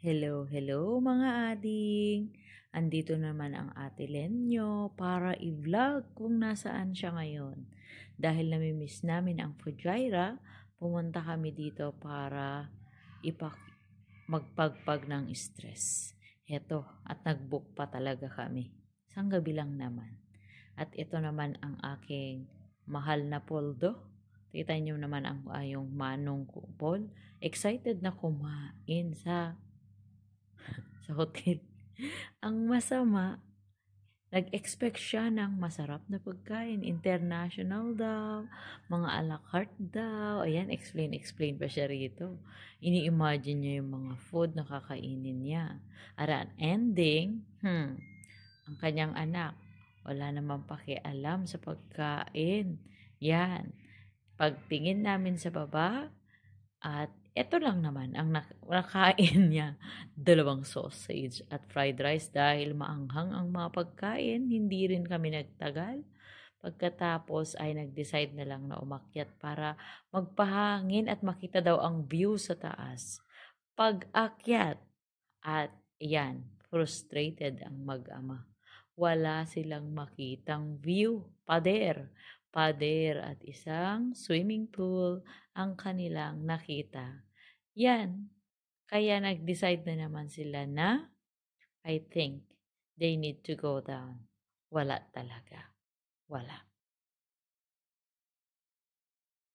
Hello, hello mga ading! Andito naman ang ate Len para i-vlog kung nasaan siya ngayon. Dahil namimiss namin ang Fujaira, pumunta kami dito para ipak magpagpag ng stress. Heto, at nag-book pa talaga kami. Isang gabi lang naman. At ito naman ang aking mahal na poldo. Kita niyo naman ang ayong ah, manong kupol. Excited na kumain sa sa hotel. Ang masama, nag-expect siya ng masarap na pagkain. International daw, mga ala carte daw. Ayan, explain, explain pa siya rito. Ini-imagine niya yung mga food na kakainin niya. Aran, ending, hmm, ang kanyang anak, wala namang pakialam sa pagkain. Yan. Pagtingin namin sa baba, at ito lang naman ang nakain niya, dalawang sausage at fried rice dahil maanghang ang mga pagkain, hindi rin kami nagtagal. Pagkatapos ay nag-decide na lang na umakyat para magpahangin at makita daw ang view sa taas. Pag-akyat at yan, frustrated ang mag-ama. Wala silang makitang view, pader pader at isang swimming pool ang kanilang nakita. Yan. Kaya nag-decide na naman sila na I think they need to go down. Wala talaga. Wala.